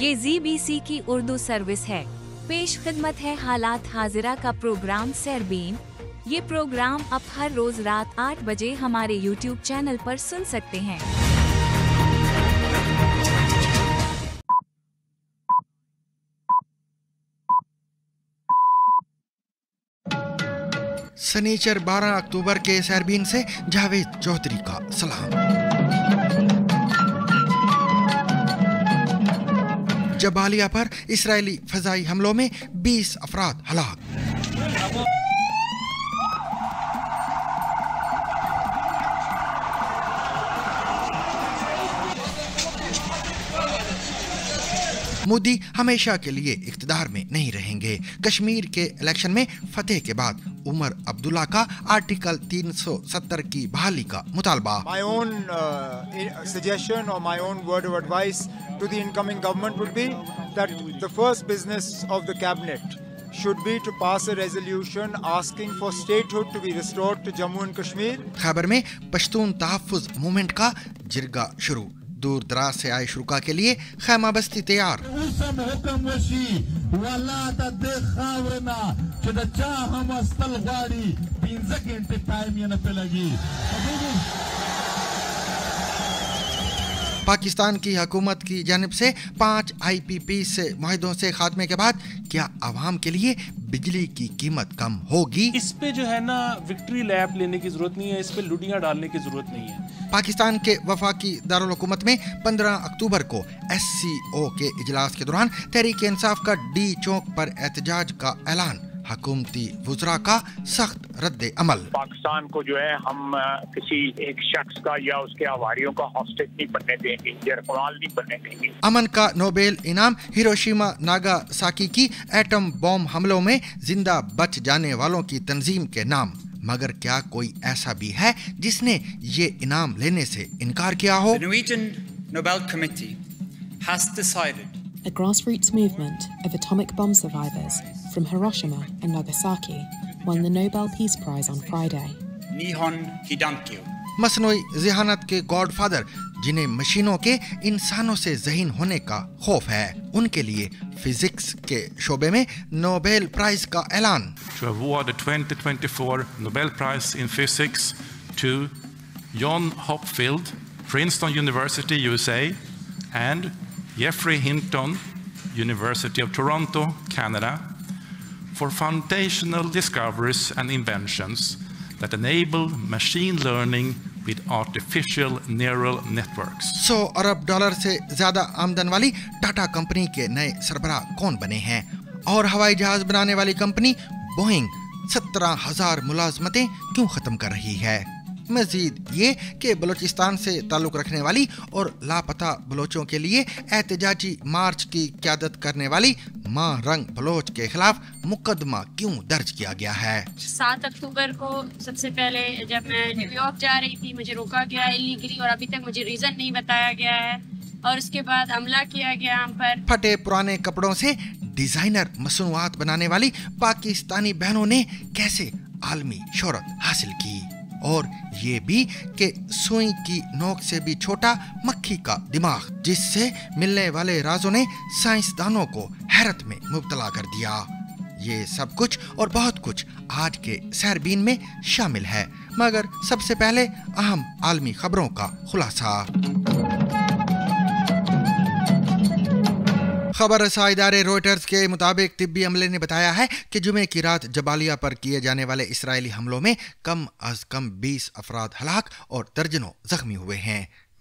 ये जी की उर्दू सर्विस है पेश खिदमत है हालात हाजिरा का प्रोग्राम सरबीन ये प्रोग्राम आप हर रोज रात 8 बजे हमारे YouTube चैनल पर सुन सकते हैं सनीचर 12 अक्टूबर के सरबीन से जावेद चौधरी का सलाम जबालिया पर इसराइली फजाई हमलों में 20 अफराद हलाक मोदी हमेशा के लिए इकतदार में नहीं रहेंगे कश्मीर के इलेक्शन में फतेह के बाद उमर अब्दुल्ला का आर्टिकल 370 की बहाली का मुतालबा माई ओन सजेशन और my own word of advice to the incoming government would be that the first business of the cabinet should be to pass a resolution asking for statehood to be restored to Jammu and Kashmir. खबर में Pashtun तहफ़ movement का जिरगा शुरू दूर दराज से आए शुरा के लिए खैमा बस्ती तैयार पाकिस्तान की हकूमत की जानब से पाँच आई पी पी से माहिदों से खात्मे के बाद क्या आवाम के लिए बिजली की कीमत कम होगी इस पे जो है ना विक्ट्री लैब लेने की जरूरत नहीं है इस पे लुडियां डालने की जरूरत नहीं है पाकिस्तान के वफाकी दारकूमत में 15 अक्टूबर को एस के इजलास के दौरान तहरीक इंसाफ का डी चौक पर एहतजाज का ऐलान हकूमती वजरा का सख्त रद्द अमल पाकिस्तान को जो है हम किसी एक शख्स का या उसके आवारियों का हॉस्टेज नहीं बनने देंगे नहीं बनने देंगे अमन का नोबेल इनाम हिरोशिमा नागा साकी की एटम बॉम्ब हमलों में जिंदा बच जाने वालों की तंजीम के नाम मगर क्या कोई ऐसा भी है जिसने ये इनाम लेने से इनकार किया हो Nobel committee Nobel Committee has decided a grassroots movement of atomic bomb survivors from Hiroshima and Nagasaki, won the Nobel Peace Prize on Friday. Nihon Hidankyo. मसनोई जिहानत के गॉडफादर जिन्हें मशीनों के इंसानों से जहीन होने का खौफ है उनके लिए फिजिक्स के शोबे में नोबेल प्राइज का ऐलान to award the 2024 Nobel Prize in Physics to John Hopfield, Princeton University, USA, and Jeffrey Hinton, University of Toronto, Canada, for foundational discoveries and inventions that enable machine learning with artificial neural networks. So, अरब dollar से ज्यादा आमदन वाली Tata company के नए सरबराह कौन बने हैं और हवाई जहाज बनाने वाली कंपनी बोइंग 17,000 हजार मुलाजमतें क्यों खत्म कर रही है मजीद ये कि बलोचिस्तान से ताल्लुक़ रखने वाली और लापता बलोचों के लिए एहतजाजी मार्च की क्यादत करने वाली माँ रंग बलोच के खिलाफ मुकदमा क्यों दर्ज किया गया है सात अक्टूबर को सबसे पहले जब मैं न्यूयॉर्क जा रही थी मुझे रोका गया इलीगली और अभी तक मुझे रीजन नहीं बताया गया है और उसके बाद हमला किया गया हम पर फटे पुराने कपड़ों से डिजाइनर मसनूआत बनाने वाली पाकिस्तानी बहनों ने कैसे आलमी शोहरत हासिल की और ये भी कि सुई की नोक से भी छोटा मक्खी का दिमाग जिससे मिलने वाले राजों ने साइंसदानों को हैरत में मुबतला कर दिया ये सब कुछ और बहुत कुछ आज के सैरबीन में शामिल है मगर सबसे पहले अहम आलमी खबरों का खुलासा खबर इदारे रोयटर्स के मुताबिक तिब्बी अमले ने बताया है कि जुमे की रात जबालिया पर किए जाने वाले इसराइली हमलों में कम अज कम 20 अफराद हलाक और दर्जनों जख्मी हुए हैं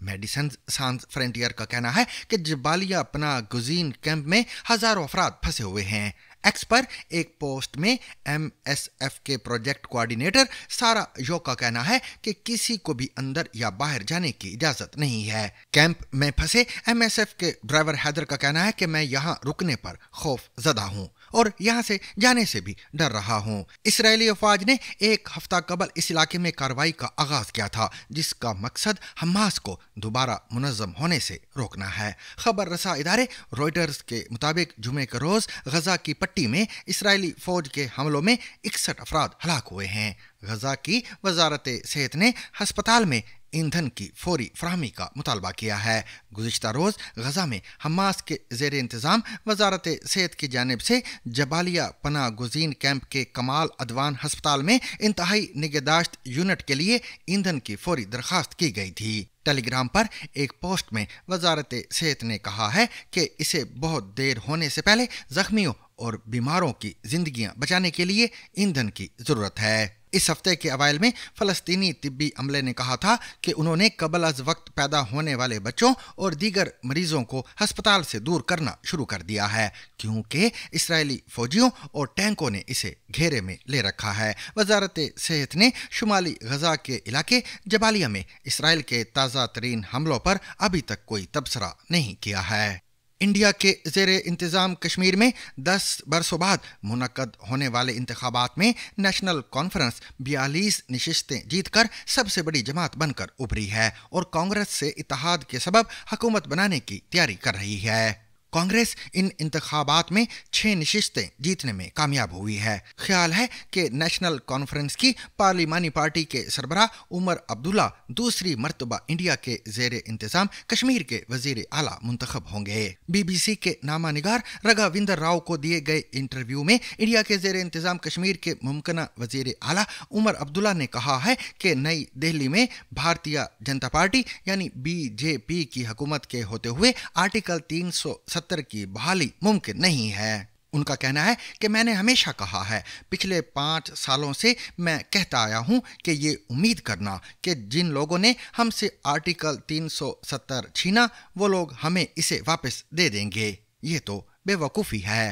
मेडिसन सांस फ्रंटियर का कहना है कि जबालिया अपना गुजीन कैंप में हजारों अफराद फंसे हुए हैं एक्स पर एक पोस्ट में एम एस एफ के प्रोजेक्ट कोऑर्डिनेटर सारा यो का कहना है कि किसी को भी अंदर या बाहर जाने की इजाजत नहीं है कैंप में फंसे एफ के ड्राइवर हैदर का कहना है कि मैं यहाँ रुकने पर खौफ जदा हूँ और यहाँ से जाने से भी डर रहा हूँ इसराइली अफवाज ने एक हफ्ता कबल इस इलाके में कार्रवाई का आगाज किया था जिसका मकसद हमास को दोबारा मुनजम होने से रोकना है खबर रसा इदारे रॉयटर्स के मुताबिक जुमे के रोज गजा की पट्टी में इसराइली फौज के हमलों में इकसठ अफराद हलाक हुए हैं गजा की वजारत सेहत ने हस्पताल में ईंधन की फौरी फ्राहमी का मुतालबा किया है गुजशत रोज़ गजा में हमास के जेर इंतज़ाम वजारत सेहत की जानब से जबालिया पना गुजीन कैंप के कमाल अदवान हस्पताल में इंतहाई निगहदाश्त यूनिट के लिए ईंधन की फौरी दरख्वास्त की गई थी टेलीग्राम पर एक पोस्ट में वजारत सेहत ने कहा है कि इसे बहुत देर होने से पहले जख्मियों और बीमारों की जिंदगियां बचाने के लिए ईंधन की जरूरत है इस हफ्ते के अवैल में फलस्तीनी तिब्बी अमले ने कहा था कि उन्होंने कबल अज वक्त पैदा होने वाले बच्चों और दीगर मरीजों को अस्पताल से दूर करना शुरू कर दिया है क्योंकि इसराइली फौजियों और टैंकों ने इसे घेरे में ले रखा है वजारत सेहत ने शुमाली गजा के इलाके जबालिया में इसराइल के ताज़ा तरीन हमलों पर अभी तक कोई तबसरा नहीं किया है इंडिया के जेर इंतज़ाम कश्मीर में 10 बरसों बाद मुनद होने वाले इंतबात में नेशनल कॉन्फ्रेंस बयालीस नशस्तें जीतकर सबसे बड़ी जमात बनकर उभरी है और कांग्रेस से इतिहाद के सबब हुकूमत बनाने की तैयारी कर रही है कांग्रेस इन इंतबात में छह नशस्तें जीतने में कामयाब हुई है ख्याल है कि नेशनल कॉन्फ्रेंस की पार्लिमानी पार्टी के सरबरा उमर अब्दुल्ला दूसरी मरतबा इंडिया के जेर इंतजाम कश्मीर के वजीर आला मुंतब होंगे बीबीसी के नामा निगार रघाविंदर राव को दिए गए इंटरव्यू में इंडिया के जेर इंतजाम कश्मीर के मुमकिन वजीर आला उमर अब्दुल्ला ने कहा है कि नई दिल्ली में भारतीय जनता पार्टी यानी बीजेपी की हुकूमत के होते हुए आर्टिकल तीन सौ सत्तर की बहाली मुमकिन नहीं है उनका कहना है कि मैंने हमेशा कहा है पिछले पाँच सालों से मैं कहता आया हूं कि ये उम्मीद करना कि जिन लोगों ने हमसे आर्टिकल 370 छीना वो लोग हमें इसे वापस दे देंगे ये तो बेवकूफ़ी है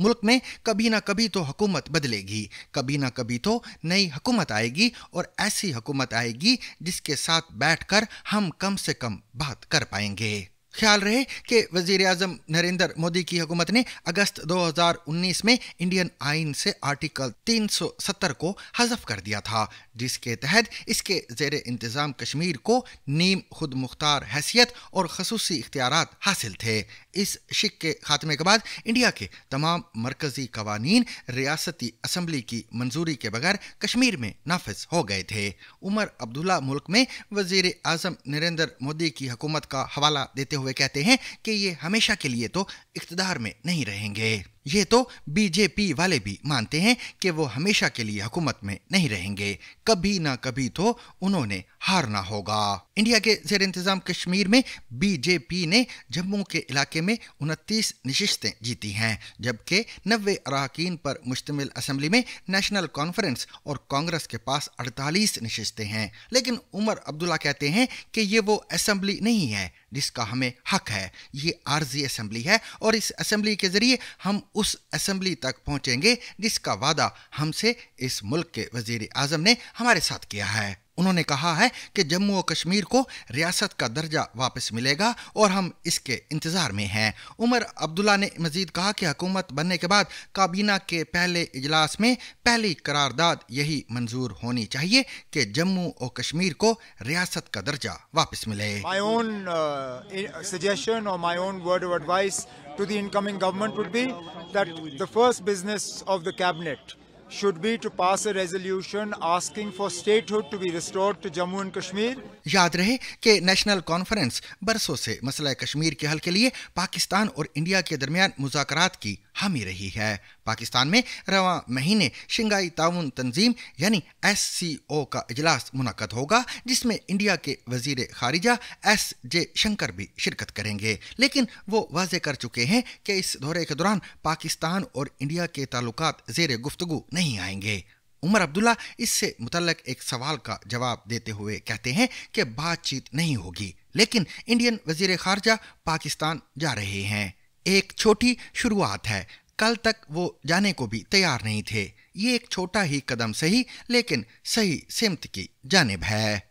मुल्क में कभी ना कभी तो हुकूमत बदलेगी कभी ना कभी तो नई हुकूमत आएगी और ऐसी हुकूमत आएगी जिसके साथ बैठकर हम कम से कम बात कर पाएंगे ख्याल रहे कि वजीर अजम नरेंद्र मोदी की हुकूमत ने अगस्त 2019 में इंडियन आइन से आर्टिकल 370 को हजफ कर दिया था जिसके तहत इसके जेर इंतज़ाम कश्मीर को नीम खुद मुख्तार हैसियत और खसूसी इख्तियार हासिल थे इस शिक के खात्मे के बाद इंडिया के तमाम मरकजी कवानीन रियासती असम्बली की मंजूरी के बगैर कश्मीर में नाफिज हो गए थे उमर अब्दुल्ला मुल्क में वजीर आजम नरेंद्र मोदी की हुकूमत का हवाला देते हुए कहते हैं कि ये हमेशा के लिए तो इकतदार में नहीं रहेंगे ये तो बीजेपी वाले भी मानते हैं कि वो हमेशा के लिए हुकूमत में नहीं रहेंगे कभी ना कभी तो उन्होंने हारना होगा इंडिया के जेर इंतजाम कश्मीर में बीजेपी ने जम्मू के इलाके में उनतीस नशिस्तें जीती हैं जबकि नब्बे अरकान पर मुश्तमिल असम्बली में नेशनल कॉन्फ्रेंस और कांग्रेस के पास अड़तालीस नशिस्तें हैं लेकिन उमर अब्दुल्ला कहते हैं कि ये वो असम्बली नहीं है जिसका हमें हक है ये आर्जी असम्बली है और इस असेंबली के ज़रिए हम उस असेंबली तक पहुंचेंगे जिसका वादा हमसे इस मुल्क के वजीर आजम ने हमारे साथ किया है उन्होंने कहा है कि जम्मू और कश्मीर को रियासत का दर्जा वापस मिलेगा और हम इसके इंतज़ार में हैं उमर अब्दुल्ला ने मजीद कहा कि हुकूमत बनने के बाद काबीना के पहले इजलास में पहली करारदाद यही मंजूर होनी चाहिए कि जम्मू और कश्मीर को रियासत का दर्जा वापस मिले my my own own suggestion और word of advice to the incoming government would be that the first business of the cabinet should be to pass a resolution asking for statehood to be restored to Jammu and Kashmir. याद रहे कि national conference बरसों से मसला कश्मीर के हल के लिए पाकिस्तान और इंडिया के दरमियान मुजाकरात की हामी रही है पाकिस्तान में रवा महीने शंघाई ताउन तंजीम यानी एस सी ओ का इजलास मुनद होगा जिसमें इंडिया के वजीर खारिजा एस जे शंकर भी शिरकत करेंगे लेकिन वो वाजे कर चुके हैं कि इस दौरे के दौरान पाकिस्तान और इंडिया के ताल्लुक जेर गुफ्तगु नहीं आएंगे उमर अब्दुल्ला इससे मुतलक एक सवाल का जवाब देते हुए कहते हैं कि बातचीत नहीं होगी लेकिन इंडियन वजीर खारजा पाकिस्तान जा रहे हैं एक छोटी शुरुआत है कल तक वो जाने को भी तैयार नहीं थे ये एक छोटा ही कदम सही लेकिन सही सिमत की जानब है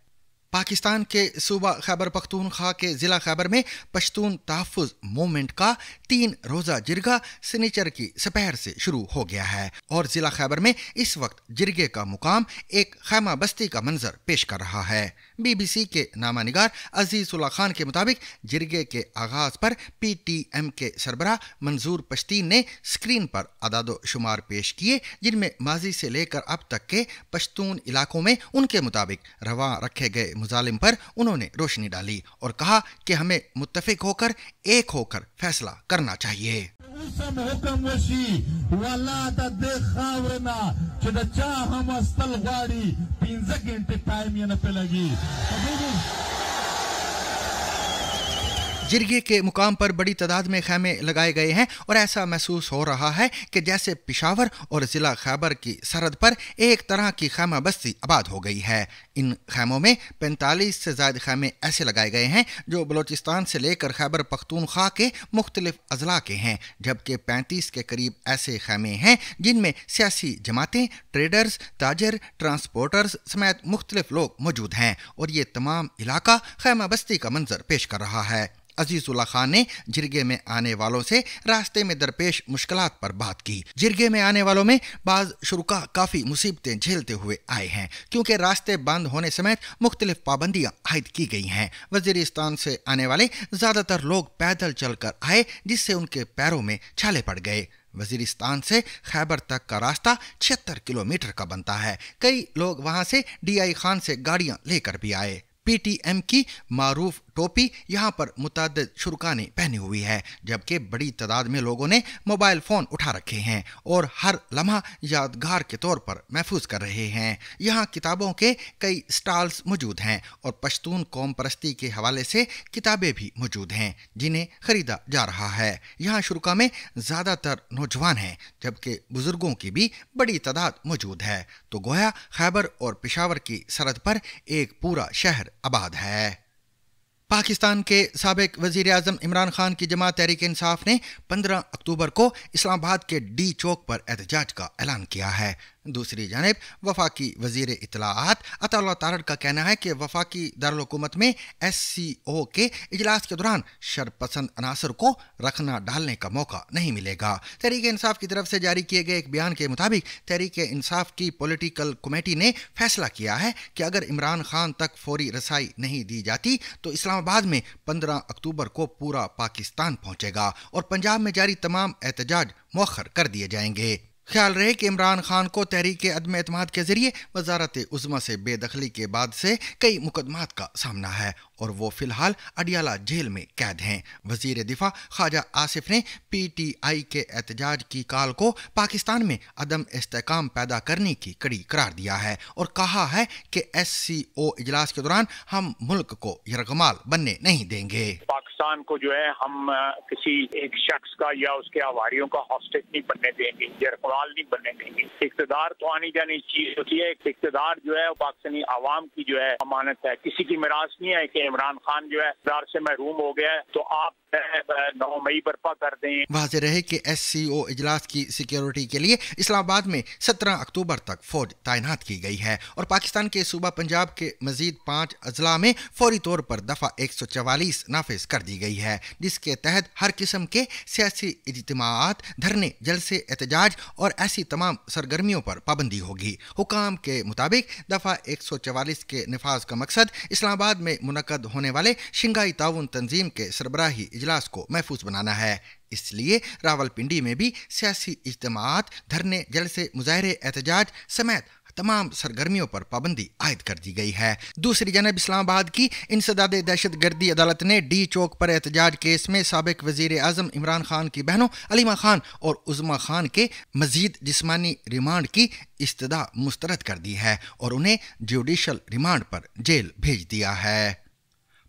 पाकिस्तान के सूबा खैबर पख्तूनख्वा के ज़िला खैबर में पश्तून तहफ़ मूवमेंट का तीन रोज़ा जिरगा सिनेचर की सपहर से शुरू हो गया है और ज़िला खैबर में इस वक्त जिरगे का मुकाम एक खैमा बस्ती का मंजर पेश कर रहा है बीबीसी के नामा निगार अजीजुल्ला खान के मुताबिक जिरगे के आगाज पर पीटीएम के सरबरा मंजूर पश्तीन ने स्क्रीन पर अदाद शुमार पेश किए जिनमें माजी से लेकर अब तक के पश्तून इलाकों में उनके मुताबिक रवा रखे गए मुजालिम पर उन्होंने रोशनी डाली और कहा कि हमें मुतफिक होकर एक होकर फैसला करना चाहिए چې د چا هم استل غواړي پنځه ګنټې ټایم یې نه پې لګي जिरगे के मुकाम पर बड़ी तादाद में खैमे लगाए गए हैं और ऐसा महसूस हो रहा है कि जैसे पिशावर और ज़िला खैबर की सरहद पर एक तरह की खैमा बस्ती आबाद हो गई है इन खैमों में पैंतालीस से ज्यादा खैमे ऐसे लगाए गए हैं जो बलोचिस्तान से लेकर खैबर पख्तूनख्वा के मुख्तलिफ अजला के हैं जबकि पैंतीस के करीब ऐसे खैमे हैं जिनमें सियासी जमातें ट्रेडर्स ताजर ट्रांसपोर्टर्स समेत मुख्तलिफ लोग मौजूद हैं और ये तमाम इलाका खैमा बस्ती का मंजर पेश कर रहा है अजीजुल्ला खान ने जिरगे में आने वालों से रास्ते में दरपेश मुश्किल पर बात की जिरगे में आने वालों में बाज शुरुका काफी मुसीबतें झेलते हुए आए हैं क्योंकि रास्ते बंद होने समेत मुख्तलिफ पाबंदियां आयद की गई हैं वजीरिस्तान से आने वाले ज्यादातर लोग पैदल चलकर आए जिससे उनके पैरों में छाले पड़ गए वजीरिस्तान से खैबर तक का रास्ता छिहत्तर किलोमीटर का बनता है कई लोग वहां से डीआई खान से गाड़ियां लेकर भी आए पीटीएम की मारूफ टोपी यहाँ पर मुतद शुरा ने पहनी हुई है जबकि बड़ी तादाद में लोगों ने मोबाइल फ़ोन उठा रखे हैं और हर लम्हा यादगार के तौर पर महफूज कर रहे हैं यहाँ किताबों के कई स्टॉल्स मौजूद हैं और पश्तून कौम परस्ती के हवाले से किताबें भी मौजूद हैं जिन्हें खरीदा जा रहा है यहाँ शुरुका में ज़्यादातर नौजवान हैं जबकि बुज़ुर्गों की भी बड़ी तादाद मौजूद है तो गोया खैबर और पिशावर की सरहद पर एक पूरा शहर आबाद है पाकिस्तान के सबक वजीर अजम इमरान खान की जमात तहरीक इंसाफ ने 15 अक्टूबर को इस्लामाबाद के डी चौक पर एहतजाज का ऐलान किया है दूसरी जानब वफाकी वजीर इतलात अतल तारड़ का कहना है कि वफाकी दारकूमत में एस सी ओ के इजलास के दौरान शरपसंद अनासर को रखना डालने का मौका नहीं मिलेगा तहरीक इंसाफ की तरफ से जारी किए गए एक बयान के मुताबिक तहरीक इंसाफ की पोलिटिकल कमेटी ने फैसला किया है कि अगर इमरान खान तक फौरी रसाई नहीं दी जाती तो इस्लामाबाद में पंद्रह अक्टूबर को पूरा पाकिस्तान पहुंचेगा और पंजाब में जारी तमाम एहतजाज मौखर कर दिए जाएंगे ख्याल रहे कि इमरान खान को तहरीक अदम अतमाद के जरिए वजारत उजमा से बेदखली के बाद से कई मुकदमात का सामना है और वो फिलहाल अडियाला जेल में कैद हैं वजीर दिफा ख्वाजा आसिफ ने पीटीआई के एहतजाज की काल को पाकिस्तान में अदम इसकाम पैदा करने की कड़ी करार दिया है और कहा है कि एस सी ओ इजलास के दौरान हम मुल्क को यरगमाल बनने नहीं देंगे पाकिस्तान को जो है हम किसी एक शख्स का या उसके आवारियों का हॉस्टेज नहीं बनने देंगे यरगमाल नहीं बनने देंगे इकतदार तो आनी जानी चीज होती है इकतदार जो है पाकिस्तानी आवाम की जो है अमानत है किसी की मिराज नहीं है कि इमरान खान जो है से महरूम हो गया है तो आप नौ मई बर्पा कर दें वाज रहे कि एस सी ओ इजलास की सिक्योरिटी के लिए इस्लामाबाद में सत्रह अक्टूबर तक फौज तैनात की गई है और पाकिस्तान के सूबा पंजाब के मजीद पाँच अजला में फौरी तौर पर दफा एक सौ चवालीस नाफिज कर दी गई है जिसके तहत हर किस्म के सियासी इजतमात धरने जलसे एहतजाज और ऐसी तमाम सरगर्मियों पर पाबंदी होगी हुकाम के मुताबिक दफा एक सौ चवालीस के नफाज का मकसद इस्लामाबाद में मुनद होने वाले शिंगाई ताउन तंजीम के सरबराही इजलास को महफूज बनाना है इसलिए रावलपिंडी में भी सियासी इज्तम धरने जलसे मुजाहरे एहतजाज समेत तमाम सरगर्मियों पर पाबंदी आयद कर दी गई है दूसरी जनब इस्लामाबाद की इंसदाद दहशत गर्दी अदालत ने डी चौक पर एहतजाज केस में सबक वजीर अजम इमरान खान की बहनों अलीमा खान और उजमा खान के मजीद जिसमानी रिमांड की इस्तः मुस्तरद कर दी है और उन्हें जुडिशल रिमांड पर जेल भेज दिया है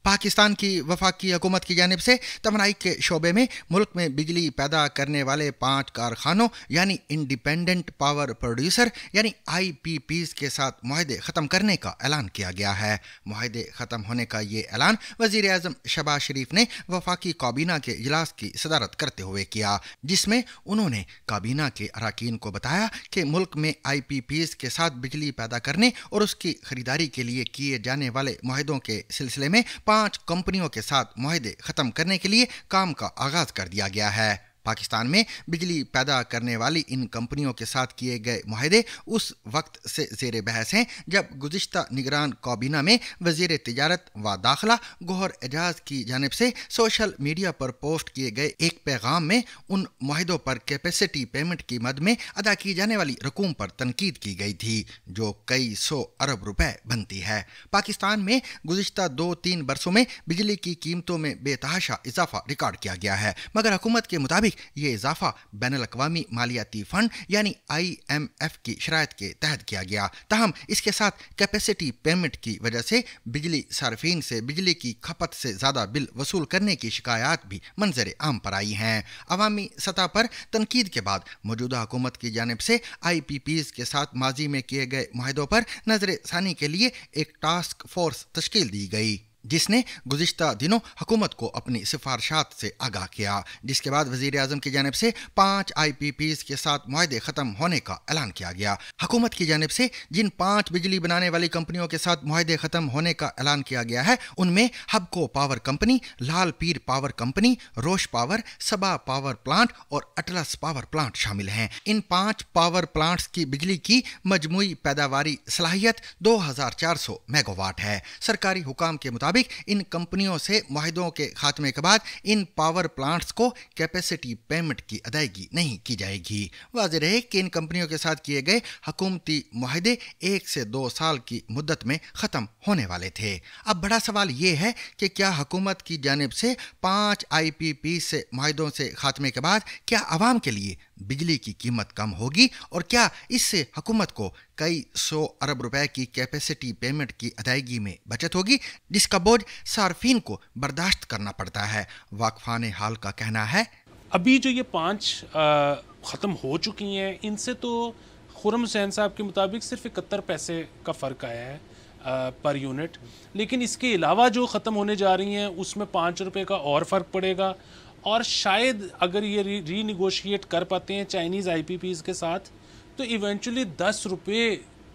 पाकिस्तान की वफाकी हुकूमत की जानब से तोनाई के शोबे में मुल्क में बिजली पैदा करने वाले पाँच कारखानों यानी इंडिपेंडेंट पावर प्रोड्यूसर यानी आई पी पीज के साथ माहदे ख़त्म करने का ऐलान किया गया है माहदे ख़त्म होने का ये ऐलान वजीर अजम शबाज शरीफ ने वफाकी काबीना के इजलास की सदारत करते हुए किया जिसमें उन्होंने काबीना के अरकान को बताया कि मुल्क में आई पी पीज के साथ बिजली पैदा करने और उसकी खरीदारी के लिए किए जाने वाले माहदों के सिलसिले में पाँच पांच कंपनियों के साथ माहदे खत्म करने के लिए काम का आगाज कर दिया गया है पाकिस्तान में बिजली पैदा करने वाली इन कंपनियों के साथ किए गए माहदे उस वक्त से जेर बहस हैं जब गुज्त निगरान काबीना में वजीर तजारत व दाखिला गोहर एजाज की जानब से सोशल मीडिया पर पोस्ट किए गए एक पैगाम में उन माहों पर कैपेसिटी पेमेंट की मद में अदा की जाने वाली रकूम पर तनकीद की गई थी जो कई सौ अरब रुपए बनती है पाकिस्तान में गुजशत दो तीन बरसों में बिजली की कीमतों में बेतहाशा इजाफा रिकॉर्ड किया गया है मगर हुकूमत के मुताबिक ये इजाफा बैन अवी मालियाती फंड यानी आई एम एफ की शरात के तहत किया गया तहम इसके साथ कैपेसिटी पेमेंट की वजह से बिजली सार्फिन से बिजली की खपत से ज़्यादा बिल वसूल करने की शिकायत भी मंजर आम पर आई हैं अवामी सतह पर तनकीद के बाद मौजूदा हुकूमत की जानब से आई पी पीज के साथ माजी में किए गए माहों पर नजर सानी के लिए एक टास्क फोर्स तश्ल दी गई जिसने गुजशत दिनों हुकूमत को अपनी सिफारशात से आगाह किया जिसके बाद वजीर अजम की जानब से पाँच आई पी पीज के साथ माहदे ख़त्म होने का ऐलान किया गया हुकूमत की जानब से जिन पाँच बिजली बनाने वाली कंपनियों के साथ माहदे ख़त्म होने का ऐलान किया गया है उनमें हबको power company Lal Pir power company Rousch power Saba power plant और अटलस पावर प्लांट शामिल हैं इन पाँच पावर प्लांट की बिजली की मजमू पैदावार सलाहियत दो हज़ार चार सौ मेगावाट है सरकारी हुकाम के मुताबिक मुताबिक इन कंपनियों से माहों के खात्मे के बाद इन पावर प्लांट्स को कैपेसिटी पेमेंट की अदायगी नहीं की जाएगी वाज रहे कि इन कंपनियों के साथ किए गए हकूमती माहदे एक से दो साल की मुद्दत में ख़त्म होने वाले थे अब बड़ा सवाल ये है कि क्या हकूमत की जानब से पाँच आई पी पी से माहों से खात्मे के बाद क्या आवाम के लिए बिजली की कीमत कम होगी और क्या इससे हुकूमत को कई सौ अरब रुपए की कैपेसिटी पेमेंट की अदायगी में बचत होगी जिसका बोझ सार्फिन को बर्दाश्त करना पड़ता है वाकफान हाल का कहना है अभी जो ये पाँच ख़त्म हो चुकी हैं इनसे तो खुरम हुसैन साहब के मुताबिक सिर्फ इकहत्तर पैसे का फ़र्क आया है आ, पर यूनिट लेकिन इसके अलावा जो ख़त्म होने जा रही हैं उसमें पाँच रुपये का और फ़र्क पड़ेगा और शायद अगर ये रीनिगोशिएट कर पाते हैं चाइनीज़ आई के साथ तो इवेंचुअली दस रुपये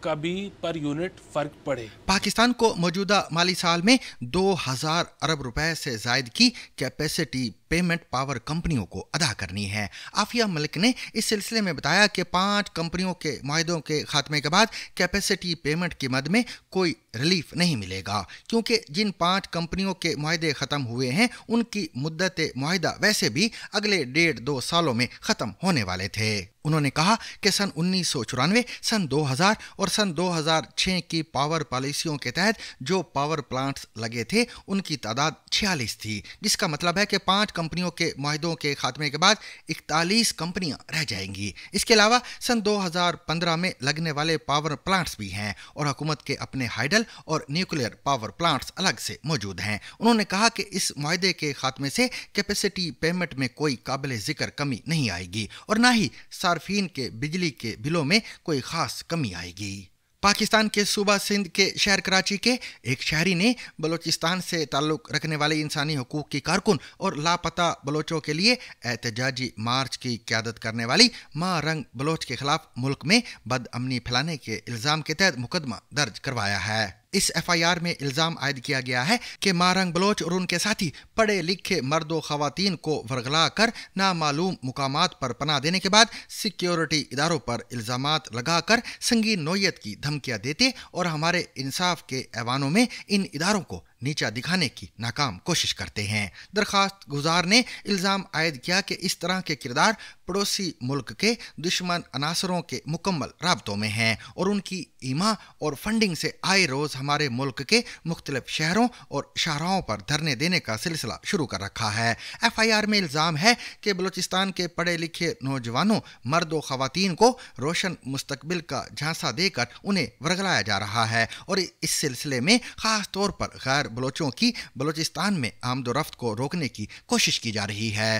का भी पर यूनिट फर्क पड़े पाकिस्तान को मौजूदा माली साल में 2000 अरब रुपए से जायद की कैपेसिटी पेमेंट पावर कंपनियों को अदा करनी है आफिया मलिक ने इस सिलसिले में बताया कि पांच कंपनियों के माहों के खात्मे के बाद कैपेसिटी पेमेंट की मद में कोई रिलीफ नहीं मिलेगा क्योंकि जिन पांच कंपनियों के माहे ख़त्म हुए हैं उनकी मुद्दत माहिदा वैसे भी अगले डेढ़ दो सालों में ख़त्म होने वाले थे उन्होंने कहा कि सन उन्नीस सन 2000 और सन 2006 की पावर पॉलिसियों के तहत जो पावर प्लांट्स लगे थे उनकी तादाद 46 थी जिसका मतलब है कि पांच कंपनियों के माहों के खात्मे के बाद इकतालीस कंपनियां रह जाएंगी इसके अलावा सन 2015 में लगने वाले पावर प्लांट्स भी हैं और हुकूमत के अपने हाइडल और न्यूक्लियर पावर प्लांट्स अलग से मौजूद हैं उन्होंने कहा कि इस माहे के खात्मे से कैपेसिटी पेमेंट में कोई काबिल जिक्र कमी नहीं आएगी और ना ही सार्फिन के बिजली के बिलों में कोई खास कमी आएगी पाकिस्तान के सूबा सिंध के शहर कराची के एक शहरी ने बलोचिस्तान से ताल्लुक रखने वाले इंसानी हकूक की कारकुन और लापता बलोचों के लिए एहतजाजी मार्च की क्यादत करने वाली माँ रंग बलोच के खिलाफ मुल्क में बदअमनी फैलाने के इल्ज़ाम के तहत मुकदमा दर्ज करवाया है इस एफआईआर में इल्ज़ाम आयद किया गया है कि मारंग बलोच और उनके साथी पढ़े लिखे मर्द खातन को वरगला कर नामालूम मुकाम पर पना देने के बाद सिक्योरिटी इदारों पर इल्ज़ाम लगा कर संगीन नोयत की धमकियाँ देते और हमारे इंसाफ के ऐवानों में इन इदारों को नीचा दिखाने की नाकाम कोशिश करते हैं दरखास्त गुजार ने इल्ज़ाम आयद किया कि इस तरह के किरदार पड़ोसी मुल्क के दुश्मन अनासरों के मुकम्मल रबतों में हैं और उनकी ईमा और फंडिंग से आए रोज़ हमारे मुल्क के मुख्तलिफ शहरों और शाहराओं पर धरने देने का सिलसिला शुरू कर रखा है एफ आई आर में इल्ज़ाम है कि बलोचिस्तान के पढ़े लिखे नौजवानों मर्द व ख़वान को रोशन मुस्तबिल का झांसा देकर उन्हें वरगलाया जा रहा है और इस सिलसिले में ख़ास तौर पर गैर बलोचों की बलोचिस्तान में आमदोरफ्त को रोकने की कोशिश की जा रही है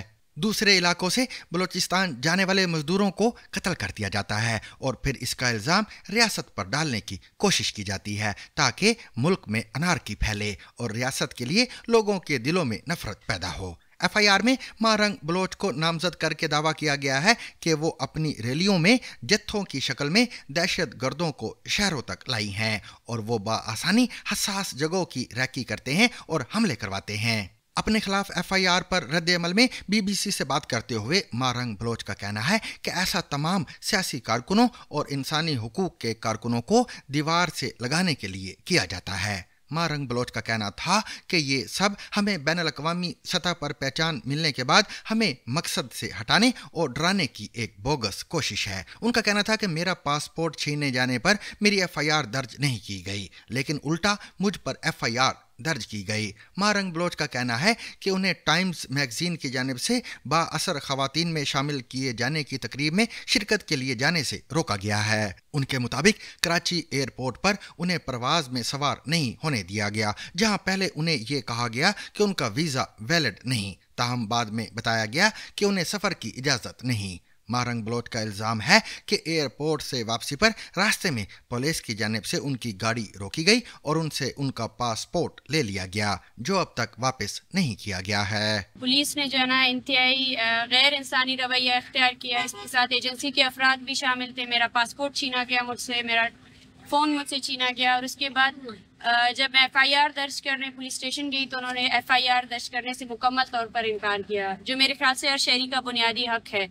दूसरे इलाकों से बलोचिस्तान जाने वाले मजदूरों को कत्ल कर दिया जाता है और फिर इसका इल्ज़ाम रियासत पर डालने की कोशिश की जाती है ताकि मुल्क में अनारकी फैले और रियासत के लिए लोगों के दिलों में नफरत पैदा हो एफआईआर में मारंग बलोच को नामजद करके दावा किया गया है कि वो अपनी रैलियों में जत्थों की शक्ल में दहशत गर्दों को शहरों तक लाई हैं और वो बसानी हसास जगहों की रैकी करते हैं और हमले करवाते हैं अपने खिलाफ एफआईआर पर रद्द अमल में बीबीसी से बात करते हुए मारंग बलोच का कहना है कि ऐसा तमाम सियासी कारकुनों और इंसानी हकूक के कारकुनों को दीवार से लगाने के लिए किया जाता है मारंग बलोच का कहना था कि ये सब हमें बैन अवी सतह पर पहचान मिलने के बाद हमें मकसद से हटाने और डराने की एक बोगस कोशिश है उनका कहना था कि मेरा पासपोर्ट छीनने जाने पर मेरी एफआईआर दर्ज नहीं की गई लेकिन उल्टा मुझ पर एफआईआर दर्ज की गई मारंग बलोच का कहना है कि उन्हें टाइम्स मैगजीन की जानब से बासर खातन में शामिल किए जाने की तकरीब में शिरकत के लिए जाने से रोका गया है उनके मुताबिक कराची एयरपोर्ट पर उन्हें परवाज में सवार नहीं होने दिया गया जहां पहले उन्हें यह कहा गया कि उनका वीज़ा वैलिड नहीं ताहम बाद में बताया गया कि उन्हें सफ़र की इजाज़त नहीं मारंग ब्लोट का इल्ज़ाम है कि एयरपोर्ट से वापसी पर रास्ते में पुलिस की जानब से उनकी गाड़ी रोकी गई और उनसे उनका पासपोर्ट ले लिया गया जो अब तक वापस नहीं किया गया है पुलिस ने जो है ना इंतहाई गैर इंसानी रवैया अख्तियार किया इसके साथ एजेंसी के अफराद भी शामिल थे मेरा पासपोर्ट छीना गया मुझसे मेरा फ़ोन मुझसे छीना गया और उसके बाद जब एफ आई आर दर्ज करने पुलिस स्टेशन गई तो उन्होंने एफ आई आर दर्ज करने से मुकम्मल तौर पर इनकार किया जो मेरे ख्याल से हर शहरी का बुनियादी हक है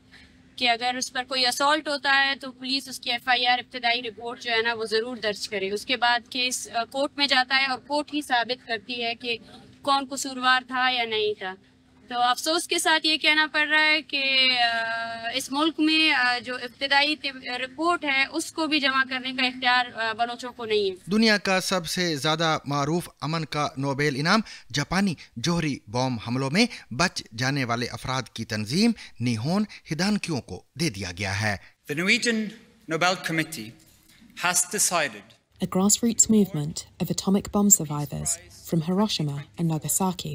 कि अगर उस पर कोई असल्ट होता है तो पुलिस उसकी एफ आई आर इब्तदाई रिपोर्ट जो है ना वो ज़रूर दर्ज करे उसके बाद केस कोर्ट में जाता है और कोर्ट ही साबित करती है कि कौन कसूरवार था या नहीं था तो अफसोस के साथ ये कहना पड़ रहा है कि इस मुल्क में जो इब्तदाई रिपोर्ट है उसको भी जमा करने का इख्तियार बलोचों को नहीं है दुनिया का सबसे ज़्यादा मारूफ अमन का नोबेल इनाम जापानी जोहरी बॉम्ब हमलों में बच जाने वाले अफराद की तंजीम निहोन हिदानकियों को दे दिया गया है A grassroots movement of atomic bomb survivors from Hiroshima and Nagasaki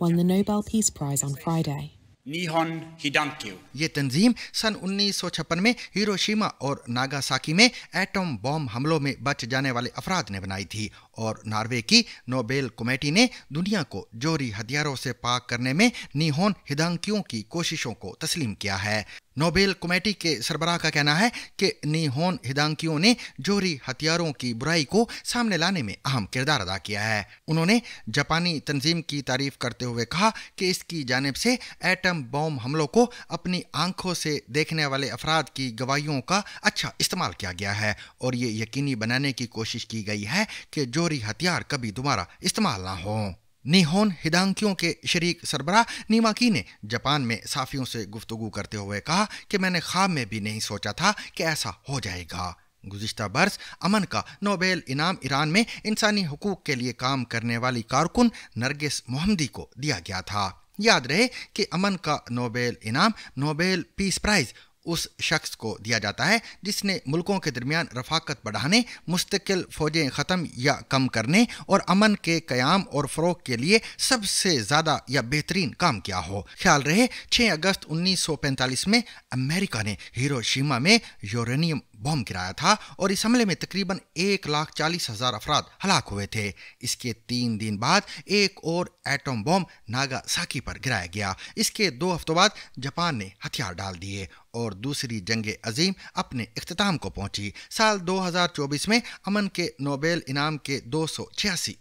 won the Nobel Peace Prize on Friday. Nihon Hidankyu. ये तंजीम सन 1956 में हिरोशिमा और नागासाकी में एटम बम हमलों में बच जाने वाले अफराद ने बनाई थी और नॉर्वे की नोबेल कमेटी ने दुनिया को जोरी हथियारों से पाक करने में निहोन हिदांकियों की कोशिशों को तस्लीम किया है नोबेल कमेटी के सरबराह का कहना है कि निहोन हिदांकियों ने जोहरी हथियारों की बुराई को सामने लाने में अहम किरदार अदा किया है उन्होंने जापानी तंजीम की तारीफ करते हुए कहा कि इसकी जानब से एटम बॉम्ब हमलों को अपनी आंखों से देखने वाले अफराद की गवाहियों का अच्छा इस्तेमाल किया गया है और ये यकीनी बनाने की कोशिश की गई है कि जोहरी हथियार कभी दोबारा इस्तेमाल ना हों निहोन हिदांकियों के शरीक सरबराह नीमाकी ने जापान में साफियों से गुफ्तगु करते हुए कहा कि मैंने ख्वाब में भी नहीं सोचा था कि ऐसा हो जाएगा गुजशत बर्स अमन का नोबेल इनाम ईरान में इंसानी हकूक के लिए काम करने वाली कारकुन नरगिस मोहम्मदी को दिया गया था याद रहे कि अमन का नोबेल इनाम नोबेल पीस प्राइज़ उस शख्स को दिया जाता है जिसने मुल्कों के दरमियान रफाकत बढ़ाने मुस्तकिल फ़ौजें ख़त्म या कम करने और अमन के क़्याम और फ़रोग के लिए सबसे ज़्यादा या बेहतरीन काम किया हो ख्याल रहे 6 अगस्त 1945 में अमेरिका ने हीरोशीमा में यूरेनियम बम गिराया था और इस हमले में तकरीबन एक लाख चालीस हजार अफराद हलाक हुए थे इसके तीन दिन बाद एक और एटम बम नागासाकी पर गिराया गया इसके दो हफ्तों बाद जापान ने हथियार डाल दिए और दूसरी जंग अजीम अपने अख्ताम को पहुंची साल 2024 में अमन के नोबेल इनाम के दो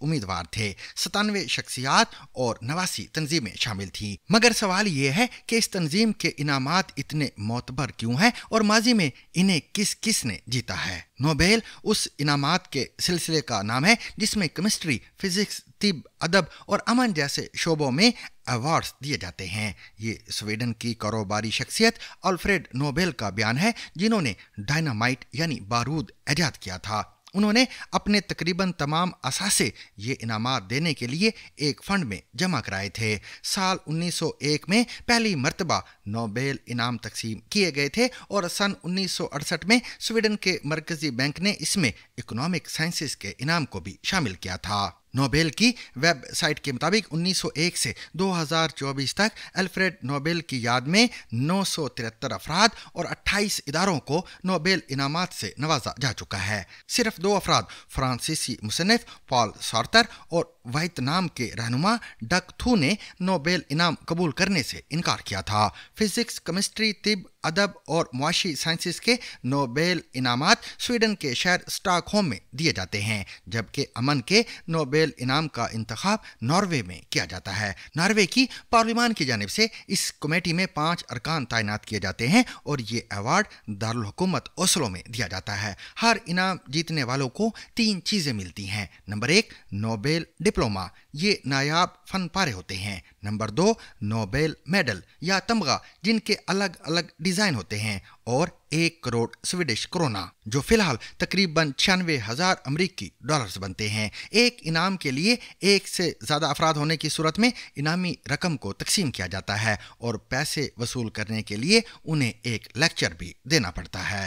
उम्मीदवार थे सतानवे शख्सियात और नवासी तंजीमें शामिल थी मगर सवाल यह है कि इस तंजीम के इनाम इतने मोतबर क्यों हैं और माजी में इन्हें किस किसने जीता है नोबेल उस इनाम के सिलसिले का नाम है जिसमें केमिस्ट्री फिजिक्स तिब अदब और अमन जैसे शोबों में अवार्ड्स दिए जाते हैं ये स्वीडन की कारोबारी शख्सियत अल्फ्रेड नोबेल का बयान है जिन्होंने डायनामाइट यानी बारूद ऐजाद किया था उन्होंने अपने तकरीबन तमाम असासे ये इनाम देने के लिए एक फंड में जमा कराए थे साल 1901 में पहली मरतबा नोबेल इनाम तकसीम किए गए थे और सन 1968 में स्वीडन के मरकजी बैंक ने इसमें इकोनॉमिक साइंसेस के इनाम को भी शामिल किया था नोबेल की वेबसाइट के मुताबिक 1901 से 2024 तक अल्फ्रेड नोबेल की याद में नौ अफराद और 28 इदारों को नोबेल इनाम से नवाजा जा चुका है सिर्फ दो अफराद फ्रांसीसी मुसनफ पॉल सार्थर और वाइतनाम के रहनुमा डक थू ने नोबेल इनाम कबूल करने से इनकार किया था फिजिक्स केमिस्ट्री तिब अदब और मुआशी साइंसिस के नोबेल इनाम स्वीडन के शहर स्टॉकहोम में दिए जाते हैं जबकि अमन के नोबेल नोबेल इनाम का इंतखब नॉर्वे में किया जाता है नॉर्वे की पार्लिमान की जानब से इस कमेटी में पाँच अरकान तैनात किए जाते हैं और ये अवार्ड दारकूमत ओसलो में दिया जाता है हर इनाम जीतने वालों को तीन चीज़ें मिलती हैं नंबर एक नोबेल डिप्लोमा ये नायाब फन पारे होते हैं नंबर दो नोबेल मेडल या तमगा जिनके अलग अलग डिज़ाइन होते हैं और एक करोड़ स्वीडिश कोरोना जो फिलहाल तकरीबन छियानवे हज़ार अमरीकी डॉलर्स बनते हैं एक इनाम के लिए एक से ज़्यादा अफराद होने की सूरत में इनामी रकम को तकसीम किया जाता है और पैसे वसूल करने के लिए उन्हें एक लेक्चर भी देना पड़ता है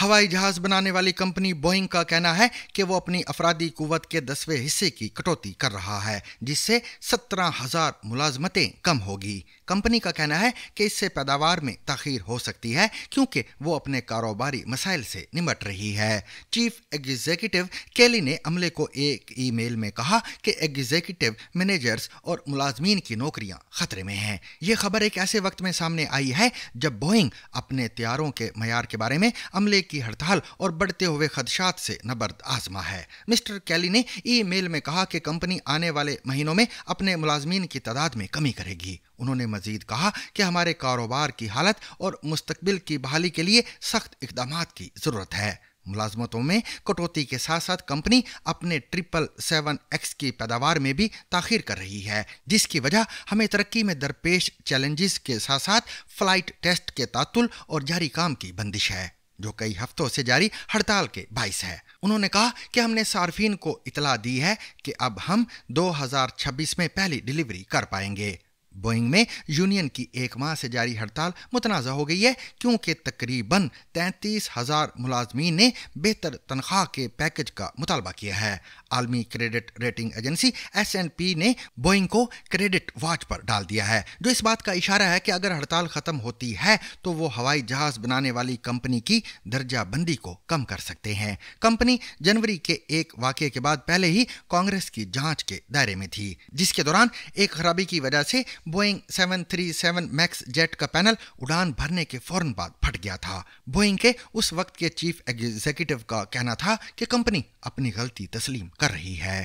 हवाई जहाज बनाने वाली कंपनी बोइंग का कहना है कि वो अपनी अफराधी कुवत के दसवें हिस्से की कटौती कर रहा है जिससे सत्रह हजार मुलाजमतें कम होगी कंपनी का कहना है कि इससे पैदावार में तखीर हो सकती है क्योंकि वो अपने कारोबारी मसाइल से निमट रही है चीफ एग्जीक्यूटिव केली ने अमले को एक ईमेल में कहा कि एग्जीक्यूटिव मैनेजर्स और मुलाजमीन की नौकरियां खतरे में हैं ये खबर एक ऐसे वक्त में सामने आई है जब बोइंग अपने त्यारों के मैार के बारे में अमले की हड़ताल और बढ़ते हुए खदशात से नबर्द आजमा है मिस्टर कैली ने ई मेल में कहा कि कंपनी आने वाले महीनों में अपने मुलाजमीन की तादाद में कमी करेगी उन्होंने मजीद कहा कि हमारे कारोबार की हालत और मुस्तबिल की बहाली के लिए सख्त इकदाम की ज़रूरत है मुलाजमतों में कटौती के साथ साथ कंपनी अपने ट्रिपल सेवन एक्स की पैदावार में भी ताखिर कर रही है जिसकी वजह हमें तरक्की में दरपेश चैलेंजेस के साथ साथ फ्लाइट टेस्ट के तातुल और जारी काम की बंदिश है जो कई हफ्तों से जारी हड़ताल के बाइस है उन्होंने कहा कि हमने सार्फिन को इतला दी है कि अब हम 2026 में पहली डिलीवरी कर पाएंगे बोइंग में यूनियन की एक माह से जारी हड़ताल मुतनाज़ हो गई है क्योंकि तकरीबन तैंतीस हज़ार मुलाजमीन ने बेहतर तनख्वाह के पैकेज का मुतालबा किया है आलमी credit rating agency S P ने बोइंग को क्रेडिट वॉच पर डाल दिया है जो इस बात का इशारा है कि अगर हड़ताल खत्म होती है तो वो हवाई जहाज बनाने वाली कंपनी की दर्जाबंदी को कम कर सकते हैं कंपनी जनवरी के एक वाक्य के बाद पहले ही कांग्रेस की जांच के दायरे में थी जिसके दौरान एक खराबी की वजह से बोइंग 737 मैक्स जेट का पैनल उड़ान भरने के फौरन बाद फट गया था बोइंग के उस वक्त के चीफ एग्जीक्यूटिव का कहना था कि कंपनी अपनी गलती तस्लीम कर रही है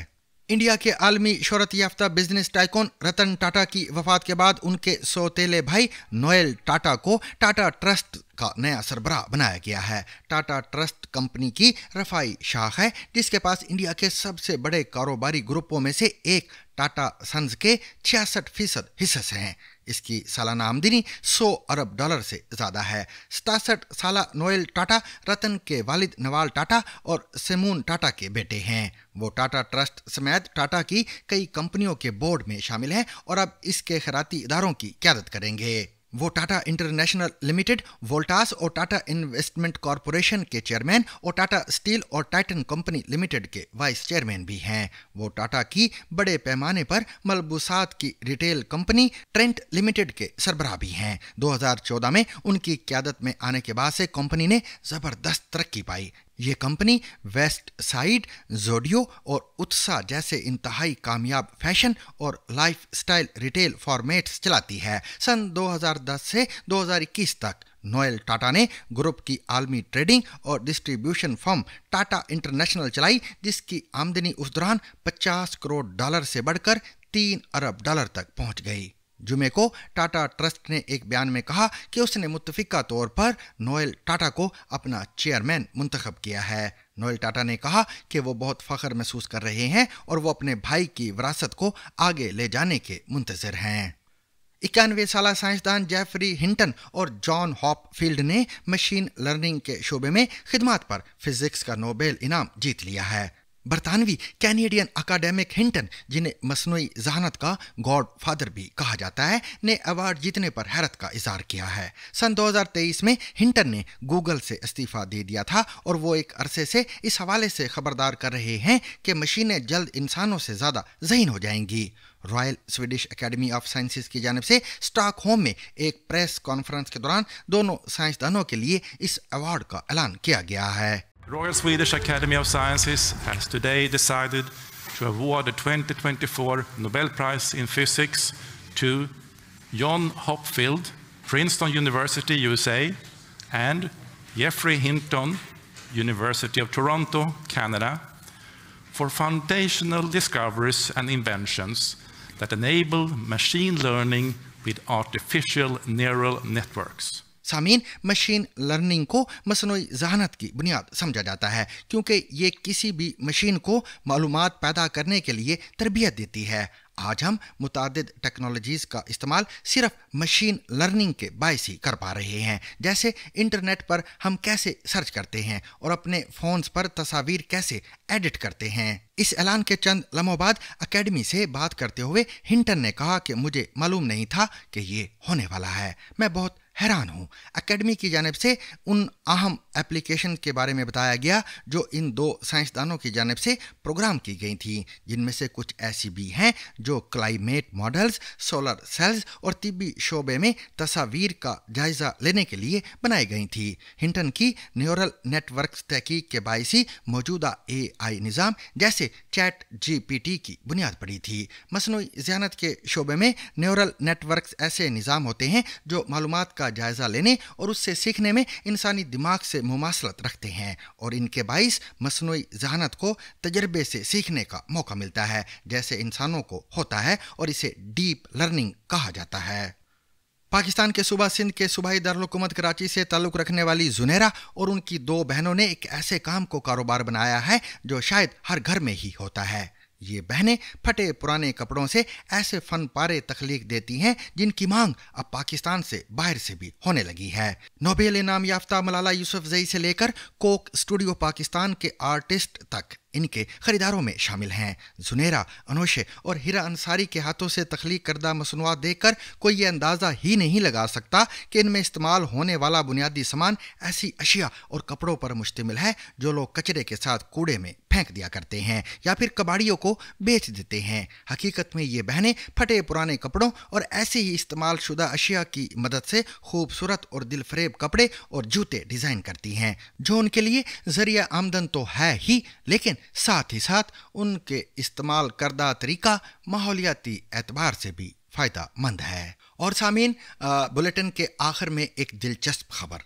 इंडिया के आलमी शहरत याफ्ता बिजनेस टाइकोन रतन टाटा की वफात के बाद उनके सौतेले भाई नोएल टाटा को टाटा ट्रस्ट का नया सरबराह बनाया गया है टाटा ट्रस्ट कंपनी की रफाई शाख है जिसके पास इंडिया के सबसे बड़े कारोबारी ग्रुपों में से एक टाटा सन्स के छियासठ फीसद हिस्से हैं इसकी सालाना आमदनी 100 अरब डॉलर से ज़्यादा है सतासठ साल नोएल टाटा रतन के वालिद नवाल टाटा और सेमून टाटा के बेटे हैं वो टाटा ट्रस्ट समेत टाटा की कई कंपनियों के बोर्ड में शामिल हैं और अब इसके खराती इदारों की क्यादत करेंगे वो टाटा इंटरनेशनल लिमिटेड वोल्टास और टाटा इन्वेस्टमेंट कॉरपोरेशन के चेयरमैन और टाटा स्टील और टाइटन कंपनी लिमिटेड के वाइस चेयरमैन भी हैं वो टाटा की बड़े पैमाने पर मलबूसात की रिटेल कंपनी ट्रेंट लिमिटेड के सरबराह भी हैं 2014 में उनकी क्यादत में आने के बाद से कंपनी ने जबरदस्त तरक्की पाई ये कंपनी वेस्ट साइड जोडियो और उत्साह जैसे इंतहाई कामयाब फैशन और लाइफ स्टाइल रिटेल फॉर्मेट्स चलाती है सन 2010 से 2021 तक नोएल टाटा ने ग्रुप की आलमी ट्रेडिंग और डिस्ट्रीब्यूशन फर्म टाटा इंटरनेशनल चलाई जिसकी आमदनी उस दौरान 50 करोड़ डॉलर से बढ़कर 3 अरब डॉलर तक पहुंच गई जुमे को टाटा ट्रस्ट ने एक बयान में कहा कि उसने मुतफिका तौर पर नोएल टाटा को अपना चेयरमैन मुंतखब किया है नोएल टाटा ने कहा कि वो बहुत फख्र महसूस कर रहे हैं और वो अपने भाई की विरासत को आगे ले जाने के मुंतजर हैं इक्यानवे साल साइंसदान जेफरी हिंटन और जॉन हॉप फील्ड ने मशीन लर्निंग के शोबे में खिदमत पर फिजिक्स का नोबेल इनाम जीत लिया है बरतानवी कैनेडियन अकाडेमिक हिंटन जिन्हें मसनू जहानत का गॉड फादर भी कहा जाता है ने अवार्ड जीतने पर हैरत का इजहार किया है सन 2023 में हिंटन ने गूगल से इस्तीफा दे दिया था और वो एक अरसे से इस हवाले से खबरदार कर रहे हैं कि मशीनें जल्द इंसानों से ज़्यादा जहीन हो जाएंगी royal Swedish academy of sciences की जानब से होम में एक प्रेस कॉन्फ्रेंस के दौरान दोनों साइंसदानों के लिए इस अवार्ड का ऐलान किया गया है Royal Swedish Academy of Sciences has today decided to award the 2024 Nobel Prize in Physics to John Hopfield, Princeton University, USA, and Jeffrey Hinton, University of Toronto, Canada, for foundational discoveries and inventions that enable machine learning with artificial neural networks. सामीन machine learning को मसनू जहानत की बुनियाद समझा जाता है क्योंकि ये किसी भी मशीन को मालूम पैदा करने के लिए तरबियत देती है आज हम मुतद टेक्नोलॉजीज़ का इस्तेमाल सिर्फ मशीन लर्निंग के बायस ही कर पा रहे हैं जैसे इंटरनेट पर हम कैसे सर्च करते हैं और अपने फ़ोन्स पर तस्वीर कैसे एडिट करते हैं इस ऐलान के चंद लम्हों बाद अकेडमी से बात करते हुए हिंटन ने कहा कि मुझे मालूम नहीं था कि ये होने वाला है मैं बहुत हैरान हूँ एकेडमी की जानब से उन अहम एप्लीकेशन के बारे में बताया गया जो इन दो साइंसदानों की जानब से प्रोग्राम की गई थी जिनमें से कुछ ऐसी भी हैं जो क्लाइमेट मॉडल्स सोलर सेल्स और तिबी शोबे में तस्वीर का जायज़ा लेने के लिए बनाई गई थी हिंटन की न्यूरल नेटवर्क तहकीक के बायसी मौजूदा ए आई निज़ाम जैसे चैट जी पी टी की बुनियाद पड़ी थी मसनू जहानत के शोबे में न्यूरल नेटवर्क ऐसे निज़ाम होते हैं जो मालूम का का जायज़ा लेने और उससे सीखने में इंसानी दिमाग से मुमासलत रखते हैं और इनके बायस मसनू जहानत को तजर्बे से सीखने का मौका मिलता है जैसे इंसानों को होता है और इसे डीप लर्निंग कहा जाता है पाकिस्तान के सूबा सिंध के सूबाई दारकूमत कराची से ताल्लुक़ रखने वाली जुनेरा और उनकी दो बहनों ने एक ऐसे काम को कारोबार बनाया है जो शायद हर घर में ही होता है ये बहनें फटे पुराने कपड़ों से ऐसे फन पारे तखलीक देती हैं जिनकी मांग अब पाकिस्तान से बाहर से भी होने लगी है नोबेल इनाम याफ्ता मलाला जई से लेकर कोक स्टूडियो पाकिस्तान के आर्टिस्ट तक इनके खरीदारों में शामिल हैं जुनेरा अनोशे और हिरा अंसारी के हाथों से तख्लीक करदा मसनवा देखकर कोई ये अंदाज़ा ही नहीं लगा सकता कि इनमें इस्तेमाल होने वाला बुनियादी सामान ऐसी अशिया और कपड़ों पर मुश्तमिल है जो लोग कचरे के साथ कूड़े में फेंक दिया करते हैं या फिर कबाड़ियों को बेच देते हैं हकीकत में ये बहनें फटे पुराने कपड़ों और ऐसे ही इस्तेमाल शुदा अशिया की मदद से खूबसूरत और दिलफरेब कपड़े और जूते डिज़ाइन करती हैं जो उनके लिए ज़रिया आमदन तो है ही लेकिन साथ ही साथ उनके इस्तेमाल करदा तरीका माहौलियाती एतबार से भी मंद है और सामीन बुलेटिन के आखिर में एक दिलचस्प खबर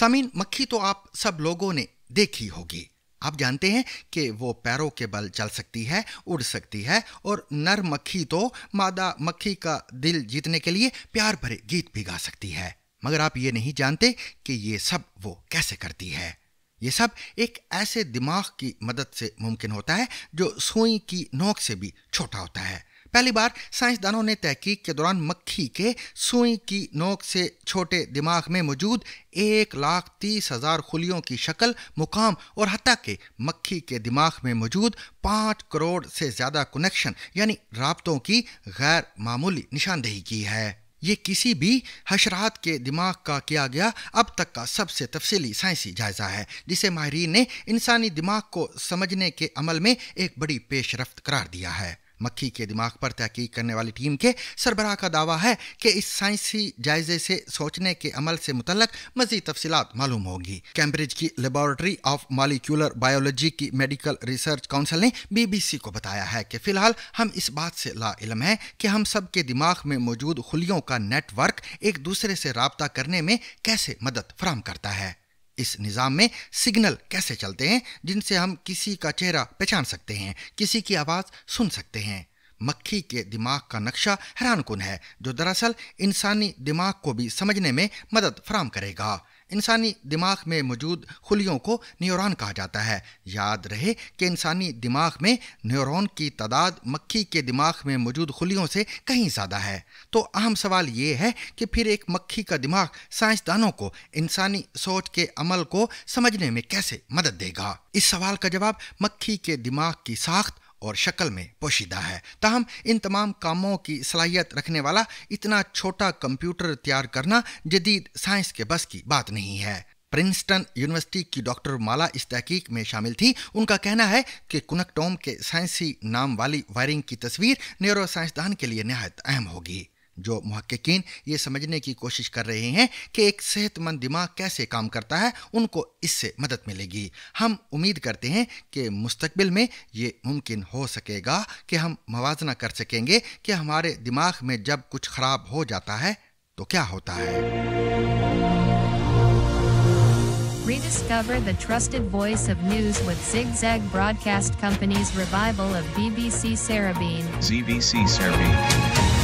सामीन मक्खी तो आप सब लोगों ने देखी होगी आप जानते हैं कि वो पैरों के बल चल सकती है उड़ सकती है और नर मक्खी तो मादा मक्खी का दिल जीतने के लिए प्यार भरे गीत भी गा सकती है मगर आप ये नहीं जानते कि ये सब वो कैसे करती है ये सब एक ऐसे दिमाग की मदद से मुमकिन होता है जो सुई की नोक से भी छोटा होता है पहली बार साइंसदानों ने तहकीक के दौरान मक्खी के सुई की नोक से छोटे दिमाग में मौजूद एक लाख तीस हजार खुलियों की शक्ल मुकाम और हती के मक्खी के दिमाग में मौजूद पाँच करोड़ से ज़्यादा कनेक्शन यानी रबतों की गैर मामूली निशानदेही की है ये किसी भी हशरात के दिमाग का किया गया अब तक का सबसे तफसली साइंसी जायजा है जिसे माहरीन ने इंसानी दिमाग को समझने के अमल में एक बड़ी पेशरफ करार दिया है मक्खी के दिमाग पर तहकीक करने वाली टीम के सरबराह का दावा है कि इस साइंसी जायजे से सोचने के अमल से मुतलक मजीद तफसी मालूम होगी कैम्ब्रिज की लेबोरेटरी ऑफ मालिक्यूलर बायोलॉजी की मेडिकल रिसर्च काउंसिल ने बीबीसी को बताया है कि फिलहाल हम इस बात से लाइलम है कि हम सब के दिमाग में मौजूद खुलियों का नेटवर्क एक दूसरे से रबता करने में कैसे मदद फराम करता है इस निज़ाम में सिग्नल कैसे चलते हैं जिनसे हम किसी का चेहरा पहचान सकते हैं किसी की आवाज़ सुन सकते हैं मक्खी के दिमाग का नक्शा हैरानकुन है जो दरअसल इंसानी दिमाग को भी समझने में मदद फराम करेगा इंसानी दिमाग में मौजूद खुलियों को न्यूरॉन कहा जाता है याद रहे कि इंसानी दिमाग में न्यूरॉन की तादाद मक्खी के दिमाग में मौजूद खुलियों से कहीं ज़्यादा है तो अहम सवाल ये है कि फिर एक मक्खी का दिमाग साइंसदानों को इंसानी सोच के अमल को समझने में कैसे मदद देगा इस सवाल का जवाब मक्खी के दिमाग की साख्त और शक्ल में पोशीदा है ताहम इन तमाम कामों की सलाहियत रखने वाला इतना छोटा कंप्यूटर तैयार करना जदीद साइंस के बस की बात नहीं है प्रिंसटन यूनिवर्सिटी की डॉक्टर माला इस तहकीक में शामिल थी उनका कहना है कि कुनकटोम के साइंसी नाम वाली वायरिंग की तस्वीर न्यूरो साइंसदान के लिए नहायत अहम होगी जो महक्कीन ये समझने की कोशिश कर रहे हैं कि एक सेहतमंद दिमाग कैसे काम करता है उनको इससे मदद मिलेगी हम उम्मीद करते हैं कि मुस्तबिल में ये मुमकिन हो सकेगा कि हम मवाजना कर सकेंगे कि हमारे दिमाग में जब कुछ ख़राब हो जाता है तो क्या होता है Rediscover the trusted voice of news with Zigzag Broadcast Company's revival of BBC Sarabine. ZBC Sarabine.